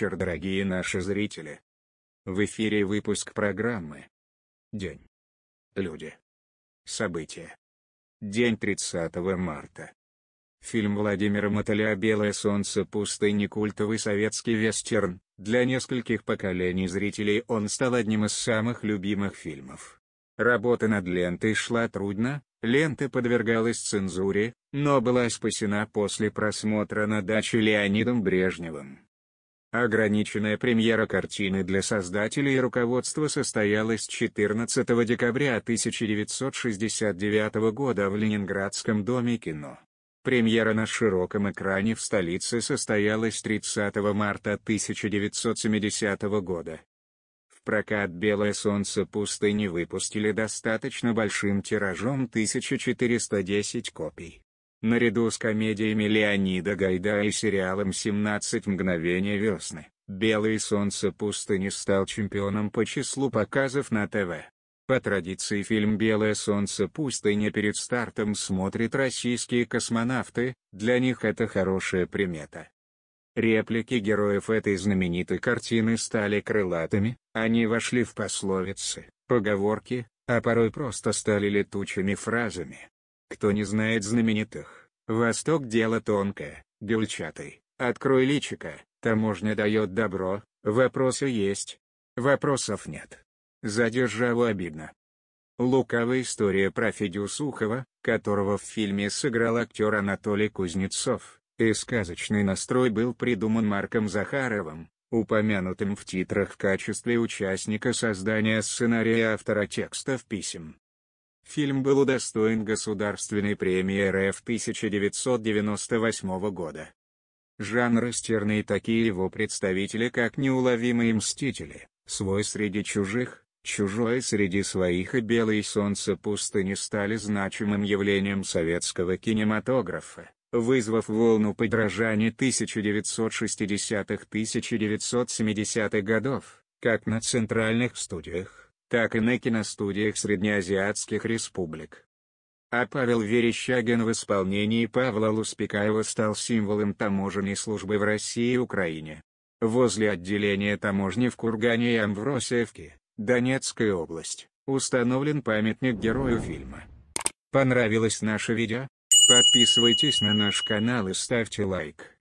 вечер, дорогие наши зрители. В эфире выпуск программы День. Люди. События. День 30 марта. Фильм Владимира Мотыля «Белое солнце пустыни» культовый советский вестерн, для нескольких поколений зрителей он стал одним из самых любимых фильмов. Работа над лентой шла трудно, лента подвергалась цензуре, но была спасена после просмотра на даче Леонидом Брежневым. Ограниченная премьера картины для создателей и руководства состоялась 14 декабря 1969 года в Ленинградском доме кино. Премьера на широком экране в столице состоялась 30 марта 1970 года. В прокат «Белое солнце пустыни» выпустили достаточно большим тиражом 1410 копий. Наряду с комедиями Леонида Гайдая и сериалом «17 мгновений весны», «Белое солнце пустыни» стал чемпионом по числу показов на ТВ. По традиции фильм «Белое солнце пустыни» перед стартом смотрят российские космонавты, для них это хорошая примета. Реплики героев этой знаменитой картины стали крылатыми, они вошли в пословицы, поговорки, а порой просто стали летучими фразами. Кто не знает знаменитых, Восток дело тонкое, Гюльчатый, открой личика, таможня дает добро, вопросы есть. Вопросов нет. За державу обидно. Лукавая история про Федю Сухова, которого в фильме сыграл актер Анатолий Кузнецов, и сказочный настрой был придуман Марком Захаровым, упомянутым в титрах в качестве участника создания сценария автора текстов писем. Фильм был удостоен Государственной премии РФ 1998 года. Жанры стерные такие его представители как «Неуловимые мстители», «Свой среди чужих», «Чужое среди своих» и «Белое солнце пустыни» стали значимым явлением советского кинематографа, вызвав волну подражания 1960-1970-х годов, как на центральных студиях, так и на киностудиях среднеазиатских республик. А Павел Верещагин в исполнении Павла Луспекаева стал символом таможенной службы в России и Украине. Возле отделения таможни в Кургане и Амвросевке, Донецкая область, установлен памятник герою фильма. Понравилось наше видео? Подписывайтесь на наш канал и ставьте лайк.